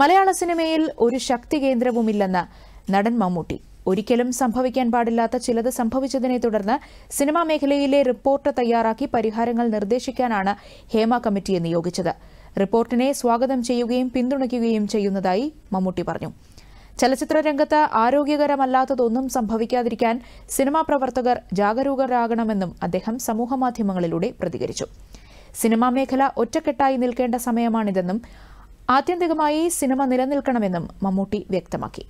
മലയാള സിനിമയിൽ ഒരു ശക്തി കേന്ദ്രവുമില്ലെന്ന് നടൻ മമ്മൂട്ടി ഒരിക്കലും സംഭവിക്കാൻ പാടില്ലാത്ത ചിലത് സംഭവിച്ചതിനെ തുടർന്ന് സിനിമാ മേഖലയിലെ റിപ്പോർട്ട് തയ്യാറാക്കി പരിഹാരങ്ങൾ നിർദ്ദേശിക്കാനാണ് ഹേമ കമ്മിറ്റിയെ നിയോഗിച്ചത് റിപ്പോർട്ടിനെ സ്വാഗതം ചെയ്യുകയും പിന്തുണയ്ക്കുകയും ചെയ്യുന്നതായി മമ്മൂട്ടി പറഞ്ഞു ചലച്ചിത്ര രംഗത്ത് ആരോഗ്യകരമല്ലാത്തതൊന്നും സംഭവിക്കാതിരിക്കാൻ സിനിമാ പ്രവർത്തകർ ജാഗരൂകരാകണമെന്നും അദ്ദേഹം സമൂഹമാധ്യമങ്ങളിലൂടെ പ്രതികരിച്ചു സിനിമാ മേഖല ഒറ്റക്കെട്ടായി നിൽക്കേണ്ട സമയമാണിതെന്നും ആത്യന്തികമായി സിനിമ നിലനിൽക്കണമെന്നും മമ്മൂട്ടി വ്യക്തമാക്കി